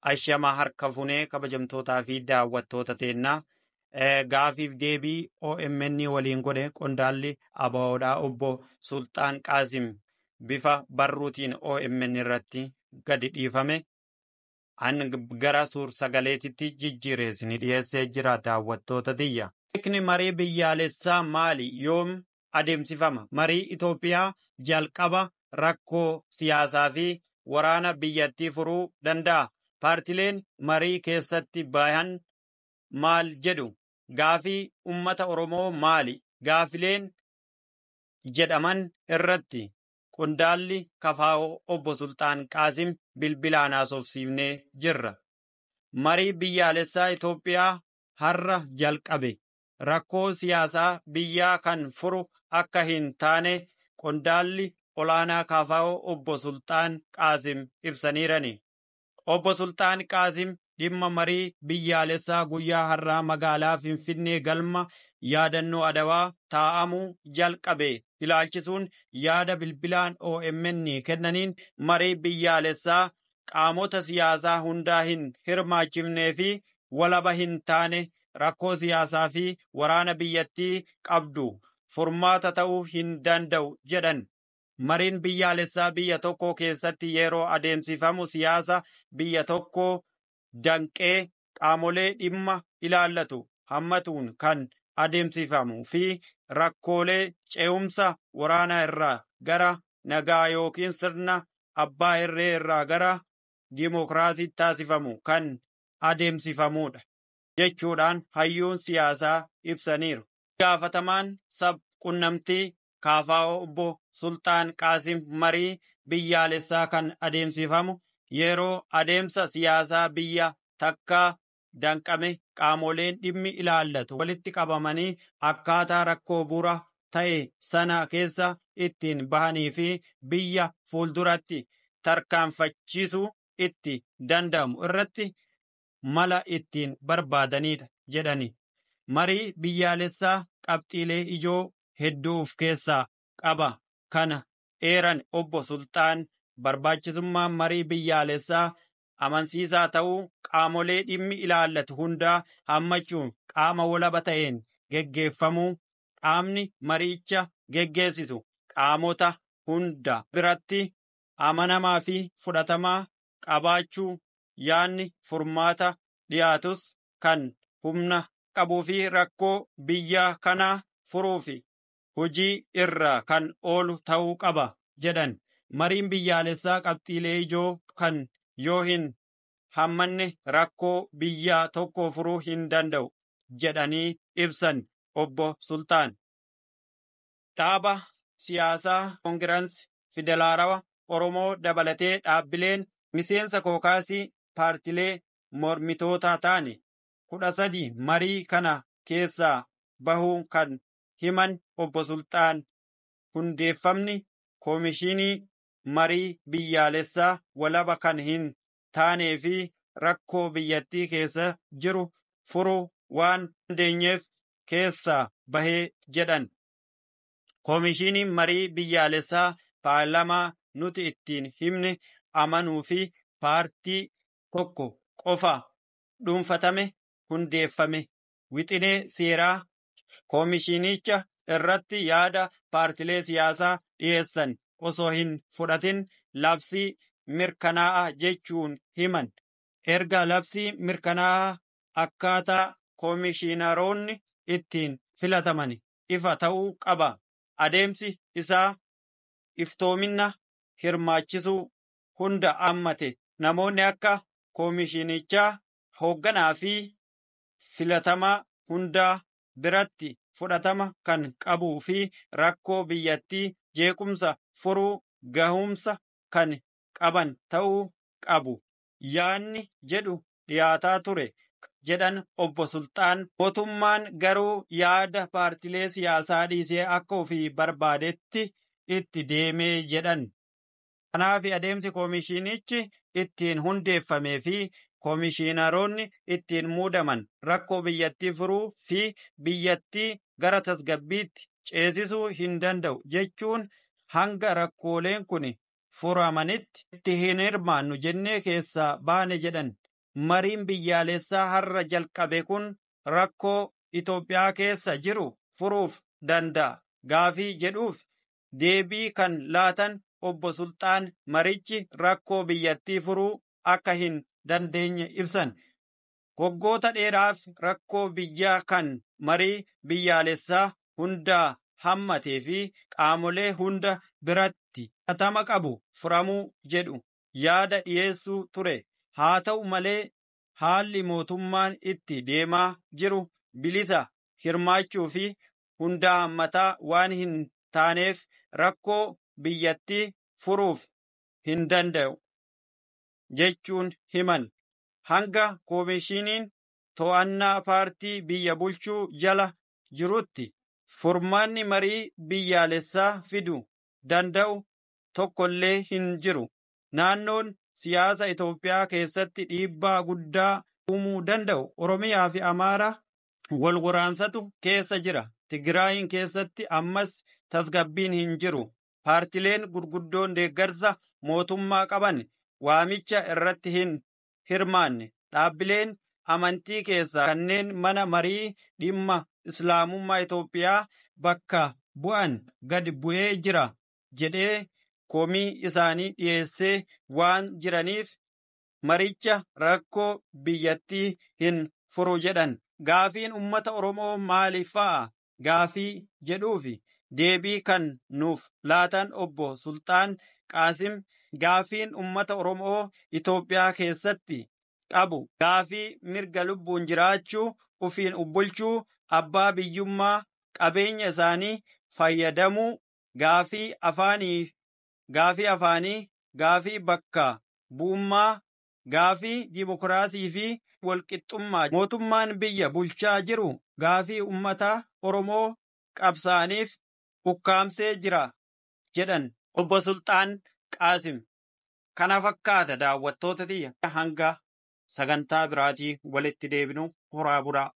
ashama harka funee kabajamtootaa fi daawwattoota teennaa gaafiif deebii OMN waliin godhe qondaalli abawoodhaa obbo Sultaan Qaasim bifa barruutiin OMN irratti gadi dhiifame. an gara suur sagaleetitti jijjiirees ni dhiyeessee jira daawwattoota marii biyyaalessaa maali yoom adeemsifama? Marii Itoophiyaa jalqaba rakkoo siyaasaa fi waraana biyyattii furuu danda'a. Paartileen marii keessatti bahan maal jedhu gaafii ummata Oromoo maali gaafileen jedhaman irratti qondaalli Kafaa'oo obbo Sultaan Qaasim bilbilaan haasofsiifnee jirra. Marii biyyaalessaa Itoophiyaa har'a jalqabe rakkoo siyaasaa biyyaa kan furu akka hin taane qondaalli olaanaa Kafaa'oo obbo Sultaan Qaasim ibsaniirani. Obbo Sultaan Qaasim dhimma marii biyyaalessaa guyyaa harraa magaalaa Finfinnee galma yaadannoo adawaa taa'amuu jalqabe ilaalchisuun yaada bilbilaan OMN kennaniin marii biyyaalessaa qaamota siyaasaa hundaa hin hirmaachifnee fi walaba hin taane rakkoo siyaasaa fi waraana biyyattii qabdu furmaata ta'uu hin danda'u jedhan mariin biyyaalessaa biyya tokkoo keessatti yeroo adeemsifamu siyaasa biyya tokkoo danqee qaamolee dhimma ilaallatu hammatuun kan adeemsifamu fi rakkoolee ce'umsa waraanaa irraa gara nagaa yookiin sirna abbaa herree irraa gara dimokiraasii taasifamu kan adeemsifamudha jechuudhaan hayyuun siyaasaa ibsaniiru. Gaafatamaan sab qunnamtii kaafa'oo obbo Sultaan Qaasim marii biyyaalessaa kan adeemsifamu yeroo adeemsa siyaasaa biyya takkaa danqame qaamoleen dhimmi ilaallatu walitti qabamanii akkaataa rakkoo bura ta'e sana keessa ittiin bahanii fi biyya fuulduratti tarkaanfachiisuu itti danda'amu irratti mala ittiin barbaadanidha jedhani. Marii biyyaalessaa qabxiilee ijoo hedduu of keessaa qaba. Kana eeran obbo Sultaan barbaachisummaan marii biyyaalessaa amansiisaa ta'uu qaamolee dhimmi ilaallatu hundaa hammachuun qaama walaba ta'een geggeeffamuu qaamni mari'icha geggeessisu qaamota hunda biratti amanamaa fi fudhatamaa qabaachuu yaanni furmaata dhiyaatus kan humna qabuu fi rakkoo biyya kanaa furuufi hojii irraa kan oolu ta'uu qaba jedhan. Mariin biyyaalessaa qabxiilee ijoo kan yoo hin hammanne rakkoo biyyaa tokko furuu hin danda'u jedhanii ibsan obbo Sultaan. Dhaaba siyaasaa kongiransi federaalawaa Oromoo dabalatee dhaabbileen miseensa kookaasii paartilee mormitootaa taane kudha marii kana keessaa bahuu kan himan obbo Sulxaan. Hundeeffamni Koomishinii Marii Biyyaalessaa walaba kan hin taanee fi rakkoo biyyattii keessa jiru furuu waan dandeenyeef keessaa bahee jedhan. koomishinii Marii Biyyaalessaa paarlaamaa nuti ittiin himne amanuu fi paartii tokko qofa dhuunfatame hundeeffame wixinee seeraa koomishinicha irratti yaada paartilee siyaasaa dhiyeessan osoo hin fudhatin labsii mirkanaa'a jechuun himan. Erga labsii mirkanaa'a akkaataa koomishinaroonni ittiin filataman ifa ta'uu qaba. Adeemsi isaa iftoomina hirmaachisuu hunda ammate namoonni akka koomishinichaa hoogganaa fi filatamaa hundaa biratti fudhatama kan qabuu fi rakkoo biyyattii jeequmsa furuu gahumsa kan qaban ta'uu qabu. Yaanni jedhu dhiyaataa ture jedhan obbo Sultaan. Mootummaan garuu yaada paartilee siyaasaa dhiisee akka ofii barbaadetti itti deemee jedhan. Kanaaf adeemsi koomishinichi ittiin hundeeffamee fi Komishiinaroonni ittiin muudaman rakkoo biyyattii furuu fi biyyattii gara tasgabbiitti ceesisuu hin danda'u jechuun hanga rakkooleen kun furamanitti itti hin hirmaannu jennee keessaa baane jedhan. Mariin biyyaalessaa har'a jalqabe kun rakkoo Itoophiyaa keessa jiru furuuf danda'a gaafii jedhuuf deebii kan laatan obbo Sultaan Marichi rakkoo biyyattii furuu akka hin dandeenye ibsan. Waggoota dheeraaf rakkoo biyyaa kan marii biyyaalessaa hundaa hammatee fi qaamolee hunda biratti katama qabu furamuu jedhu yaada dhiyeessuu ture. Haa ta'u malee haalli mootummaan itti deemaa jiru bilisa hirmaachuu fi hundaa hammataa waan hin taaneef rakkoo biyyattii furuuf hin danda'u. jechuun himan hanga koomishiniin to'annaa paartii biyya bulchuu jala jirutti furmaanni marii biyyaalessaa fidu danda'u tokkollee hin jiru. Naannoon siyaasa Itoophiyaa keessatti dhiibbaa guddaa uumuu danda'u Oromiyaa fi Amaaraa wal waraansatu keessa jira. Tigraayin keessatti ammas tasgabbiin hin jiru. Paartileen gurguddoon deeggarsa mootummaa qaban waamicha irratti hin hirmaanne dhaabbileen amantii keessaa kanneen mana marii dhimma islaamummaa Itoophiyaa bakka bu'an gad bu'ee jira jedhee komii isaanii dhiyeessee waan jiraniif maricha rakkoo biyyattii hin furu jedhan gaafiin ummata Oromoo maaliifaa gaafii jedhuufi deebii kan nuuf laatan obbo Sultaan Qaasim gaafiin ummata Oromoo Itoophiyaa keessatti qabu gaafii mirga lubbuun jiraachuu ufiin ubbulchuu abbaa biyyummaa qabeenya isaanii fayyadamuu gaafii afaanii gaafii afaanii gaafii bakka bu'ummaa gaafii dimokiraasii fi walqixxummaa mootummaan biyya bulchaa jiru gaafii ummata Oromoo qabsaaniif ukkaamsee jira jedhan Obbo Sultaan Qaasim kana fakkaata daawwattoota xiyya hanga sagantaa biraatii walitti deebinu horaa buraa.